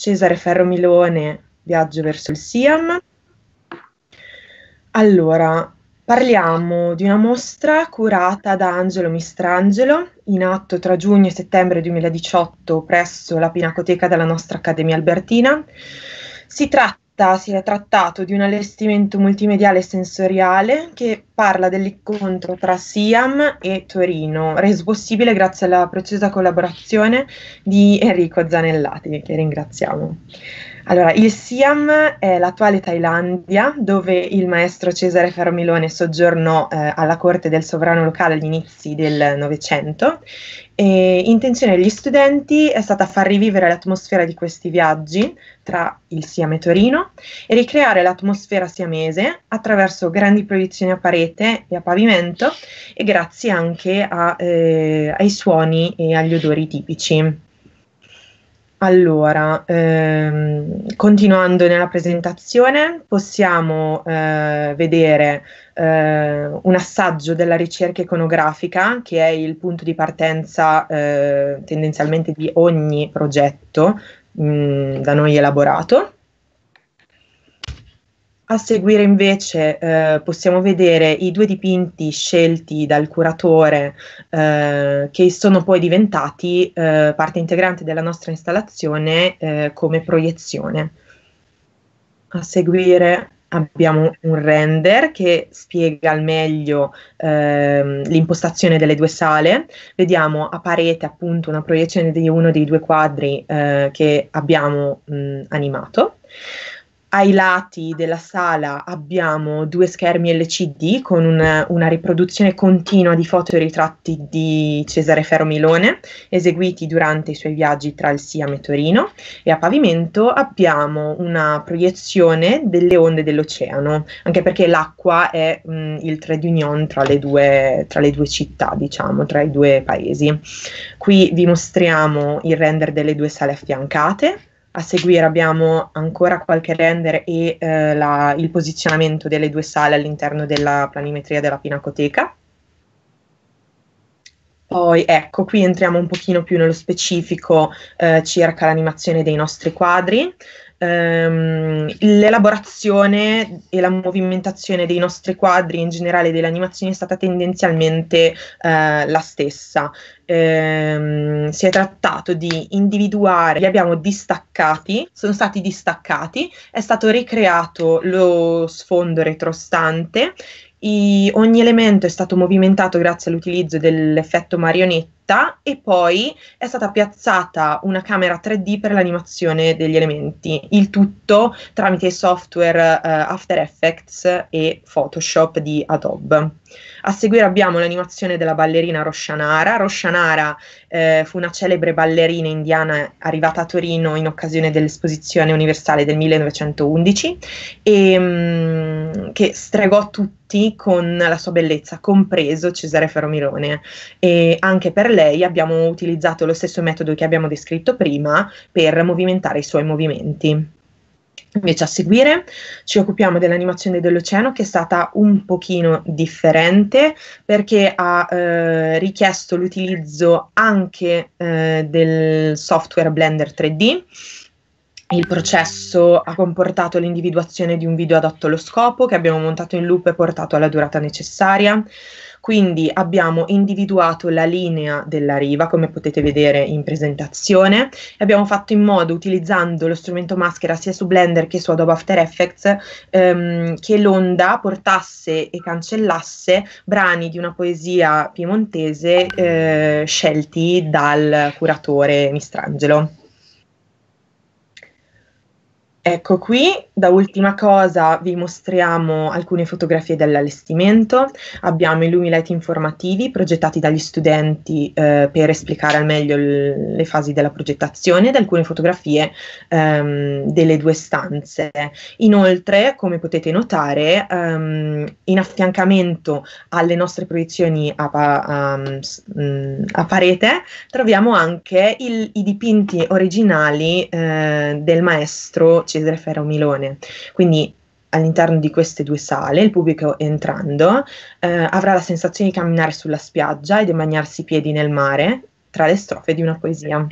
Cesare Ferro Milone, Viaggio verso il Siam. Allora, parliamo di una mostra curata da Angelo Mistrangelo, in atto tra giugno e settembre 2018 presso la Pinacoteca della nostra Accademia Albertina. Si tratta si è trattato di un allestimento multimediale sensoriale che parla dell'incontro tra Siam e Torino, reso possibile grazie alla preziosa collaborazione di Enrico Zanellati, che ringraziamo. Allora, il Siam è l'attuale Thailandia, dove il maestro Cesare Fermilone soggiornò eh, alla corte del sovrano locale agli inizi del Novecento. intenzione degli studenti è stata far rivivere l'atmosfera di questi viaggi tra il Siam e Torino e ricreare l'atmosfera siamese attraverso grandi proiezioni a parete e a pavimento e grazie anche a, eh, ai suoni e agli odori tipici. Allora, ehm, continuando nella presentazione, possiamo eh, vedere eh, un assaggio della ricerca iconografica, che è il punto di partenza eh, tendenzialmente di ogni progetto mh, mm, da noi elaborato. A seguire invece eh, possiamo vedere i due dipinti scelti dal curatore eh, che sono poi diventati eh, parte integrante della nostra installazione eh, come proiezione. A seguire abbiamo un render che spiega al meglio ehm, l'impostazione delle due sale, vediamo a parete appunto una proiezione di uno dei due quadri eh, che abbiamo mh, animato ai lati della sala abbiamo due schermi LCD con una, una riproduzione continua di foto e ritratti di Cesare Ferro Milone eseguiti durante i suoi viaggi tra il Siam e Torino e a pavimento abbiamo una proiezione delle onde dell'oceano, anche perché l'acqua è mh, il trade union tra le, due, tra le due città, diciamo, tra i due paesi. Qui vi mostriamo il render delle due sale affiancate a seguire abbiamo ancora qualche render e eh, la, il posizionamento delle due sale all'interno della planimetria della Pinacoteca. Poi ecco, qui entriamo un pochino più nello specifico eh, circa l'animazione dei nostri quadri ehm, l'elaborazione e la movimentazione dei nostri quadri in generale delle animazioni è stata tendenzialmente eh, la stessa. Ehm, si è trattato di individuare, li abbiamo distaccati, sono stati distaccati, è stato ricreato lo sfondo retrostante, i, ogni elemento è stato movimentato grazie all'utilizzo dell'effetto marionetta scritta e poi è stata piazzata una camera 3D per l'animazione degli elementi, il tutto tramite software eh, After Effects e Photoshop di Adobe. A seguire abbiamo l'animazione della ballerina Roshanara. Roshanara eh, fu una celebre ballerina indiana arrivata a Torino in occasione dell'esposizione universale del 1911 e mh, mm, che stregò tutti con la sua bellezza, compreso Cesare Feromilone. E anche per lei abbiamo utilizzato lo stesso metodo che abbiamo descritto prima per movimentare i suoi movimenti. Invece a seguire ci occupiamo dell'animazione dell'oceano che è stata un pochino differente perché ha eh, richiesto l'utilizzo anche eh, del software Blender 3D il processo ha comportato l'individuazione di un video adatto allo scopo che abbiamo montato in loop e portato alla durata necessaria. Quindi abbiamo individuato la linea della riva, come potete vedere in presentazione, e abbiamo fatto in modo, utilizzando lo strumento maschera sia su Blender che su Adobe After Effects, ehm, che l'onda portasse e cancellasse brani di una poesia piemontese eh, scelti dal curatore Mistrangelo. Ecco qui, da ultima cosa, vi mostriamo alcune fotografie dell'allestimento. Abbiamo i lumi light informativi progettati dagli studenti eh, per esplicare al meglio l- le fasi della progettazione ed alcune fotografie ehm, delle due stanze. Inoltre, come potete notare, ehm, in affiancamento alle nostre proiezioni a, pa- a, mm, a parete troviamo anche il- i dipinti originali eh, del maestro Cesare Cesare Ferro Milone. Quindi all'interno di queste due sale, il pubblico entrando eh, avrà la sensazione di camminare sulla spiaggia e di bagnarsi i piedi nel mare tra le strofe di una poesia.